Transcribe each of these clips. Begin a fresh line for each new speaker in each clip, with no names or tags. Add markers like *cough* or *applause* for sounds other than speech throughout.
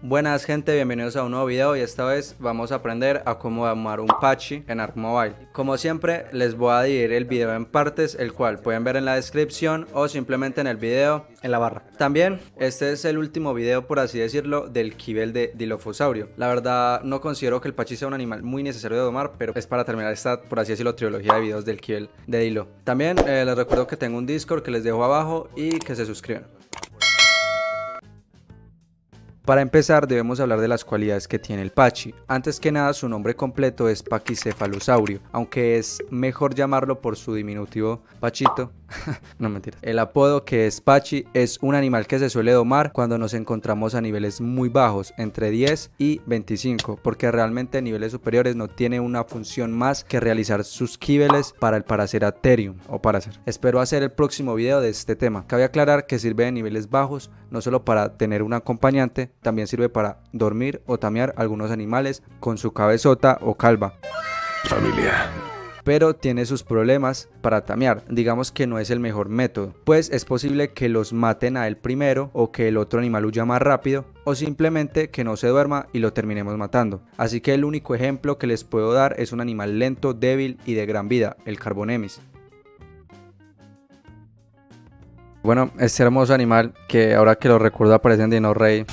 Buenas gente, bienvenidos a un nuevo video y esta vez vamos a aprender a cómo domar un Pachi en Arc Mobile. Como siempre les voy a dividir el video en partes, el cual pueden ver en la descripción o simplemente en el video en la barra. También este es el último video por así decirlo del kibel de Dilophosaurio. La verdad no considero que el Pachi sea un animal muy necesario de domar, pero es para terminar esta por así decirlo trilogía de videos del kibel de Dilo. También eh, les recuerdo que tengo un Discord que les dejo abajo y que se suscriban. Para empezar debemos hablar de las cualidades que tiene el Pachi. Antes que nada su nombre completo es Paquicefalosaurio, aunque es mejor llamarlo por su diminutivo Pachito *laughs* no mentiras. El apodo que es Pachi es un animal que se suele domar cuando nos encontramos a niveles muy bajos, entre 10 y 25, porque realmente a niveles superiores no tiene una función más que realizar sus kibeles para el paraceraterium o Paracer. Espero hacer el próximo video de este tema. Cabe aclarar que sirve de niveles bajos no solo para tener un acompañante, también sirve para dormir o tamear algunos animales con su cabezota o calva. Familia pero tiene sus problemas para tamear. Digamos que no es el mejor método, pues es posible que los maten a él primero o que el otro animal huya más rápido o simplemente que no se duerma y lo terminemos matando. Así que el único ejemplo que les puedo dar es un animal lento, débil y de gran vida, el Carbonemis. Bueno, este hermoso animal que ahora que lo recuerdo aparece en Dino Rey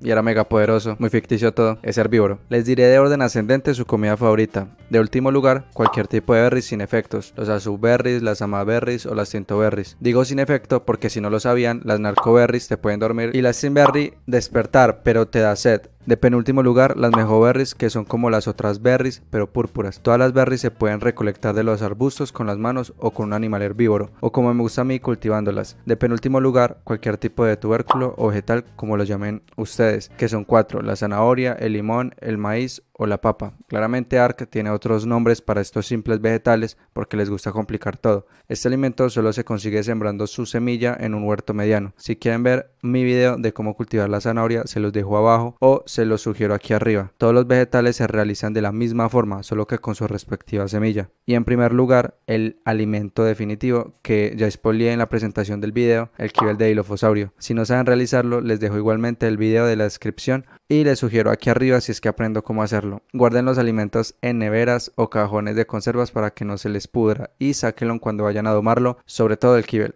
y era mega poderoso, muy ficticio todo, es herbívoro. Les diré de orden ascendente su comida favorita. De último lugar, cualquier tipo de berries sin efectos, los azuberries, las amaberries o las tintoberries. Digo sin efecto porque si no lo sabían, las narcoberries te pueden dormir y las berry despertar, pero te da sed. De penúltimo lugar, las mejoberries, que son como las otras berries, pero púrpuras. Todas las berries se pueden recolectar de los arbustos con las manos o con un animal herbívoro, o como me gusta a mí, cultivándolas. De penúltimo lugar, cualquier tipo de tubérculo o vegetal, como lo llamen ustedes, que son cuatro, la zanahoria, el limón, el maíz o la papa. Claramente Ark tiene otros nombres para estos simples vegetales porque les gusta complicar todo. Este alimento solo se consigue sembrando su semilla en un huerto mediano. Si quieren ver mi video de cómo cultivar la zanahoria, se los dejo abajo o se los sugiero aquí arriba. Todos los vegetales se realizan de la misma forma, solo que con su respectiva semilla. Y en primer lugar, el alimento definitivo que ya expolié en la presentación del video, el kibel de ilofosaurio. Si no saben realizarlo, les dejo igualmente el video de la descripción y les sugiero aquí arriba si es que aprendo cómo hacerlo. Guarden los alimentos en neveras o cajones de conservas para que no se les pudra y sáquenlo cuando vayan a domarlo, sobre todo el kibel.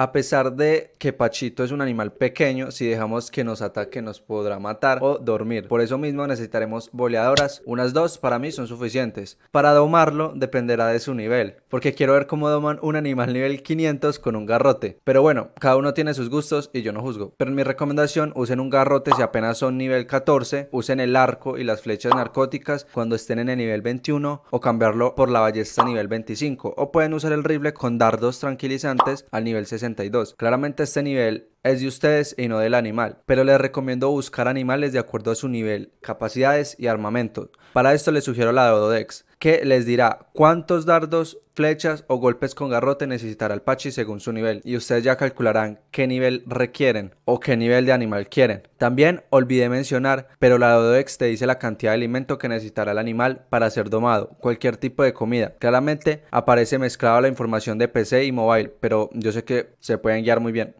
A pesar de que Pachito es un animal pequeño, si dejamos que nos ataque nos podrá matar o dormir. Por eso mismo necesitaremos boleadoras. Unas dos para mí son suficientes. Para domarlo dependerá de su nivel, porque quiero ver cómo doman un animal nivel 500 con un garrote. Pero bueno, cada uno tiene sus gustos y yo no juzgo. Pero mi recomendación, usen un garrote si apenas son nivel 14, usen el arco y las flechas narcóticas cuando estén en el nivel 21 o cambiarlo por la ballesta nivel 25 o pueden usar el rifle con dardos tranquilizantes al nivel 60 82. Claramente este nivel es de ustedes y no del animal, pero les recomiendo buscar animales de acuerdo a su nivel, capacidades y armamento Para esto les sugiero la DodoDex que les dirá cuántos dardos, flechas o golpes con garrote necesitará el Pachi según su nivel y ustedes ya calcularán qué nivel requieren o qué nivel de animal quieren. También olvidé mencionar, pero la DodoDex te dice la cantidad de alimento que necesitará el animal para ser domado, cualquier tipo de comida. Claramente aparece mezclada la información de PC y mobile, pero yo sé que se pueden guiar muy bien.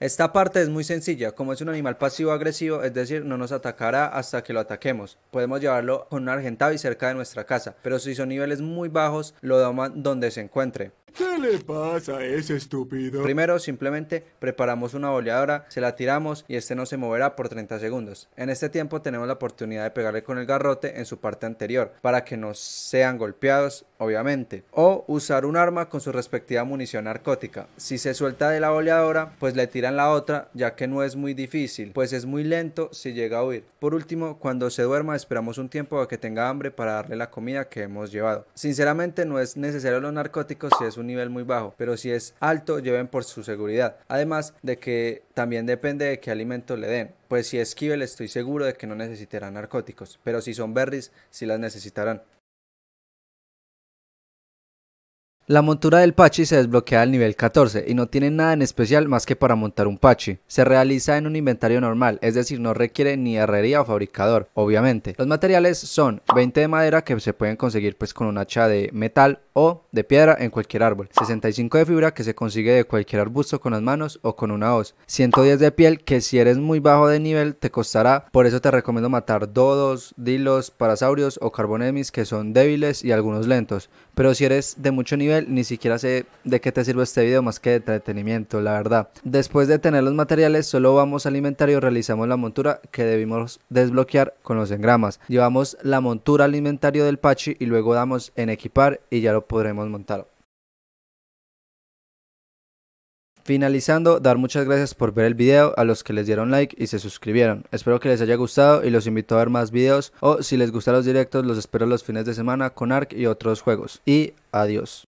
Esta parte es muy sencilla, como es un animal pasivo-agresivo, es decir, no nos atacará hasta que lo ataquemos. Podemos llevarlo con un argentavi cerca de nuestra casa, pero si son niveles muy bajos, lo doman donde se encuentre le pasa a ese estúpido? Primero, simplemente preparamos una boleadora, se la tiramos y este no se moverá por 30 segundos. En este tiempo tenemos la oportunidad de pegarle con el garrote en su parte anterior para que no sean golpeados, obviamente. O usar un arma con su respectiva munición narcótica. Si se suelta de la boleadora, pues le tiran la otra, ya que no es muy difícil, pues es muy lento si llega a huir. Por último, cuando se duerma, esperamos un tiempo a que tenga hambre para darle la comida que hemos llevado. Sinceramente, no es necesario los narcóticos si es un nivel muy bajo, pero si es alto, lleven por su seguridad. Además de que también depende de qué alimento le den. Pues si es kibble, estoy seguro de que no necesitarán narcóticos, pero si son berries, sí las necesitarán. La montura del Pachi se desbloquea al nivel 14 y no tiene nada en especial más que para montar un Pachi. Se realiza en un inventario normal, es decir, no requiere ni herrería o fabricador, obviamente. Los materiales son 20 de madera que se pueden conseguir pues con un hacha de metal o de piedra en cualquier árbol, 65 de fibra que se consigue de cualquier arbusto con las manos o con una hoz, 110 de piel que si eres muy bajo de nivel te costará, por eso te recomiendo matar dodos, dilos, parasaurios o carbonemis que son débiles y algunos lentos, pero si eres de mucho nivel ni siquiera sé de qué te sirve este video más que de entretenimiento, la verdad. Después de tener los materiales, solo vamos al inventario y realizamos la montura que debimos desbloquear con los engramas. Llevamos la montura al inventario del Pachi y luego damos en equipar y ya lo podremos montar. Finalizando, dar muchas gracias por ver el video, a los que les dieron like y se suscribieron. Espero que les haya gustado y los invito a ver más videos o si les gustan los directos los espero los fines de semana con ARK y otros juegos. Y adiós.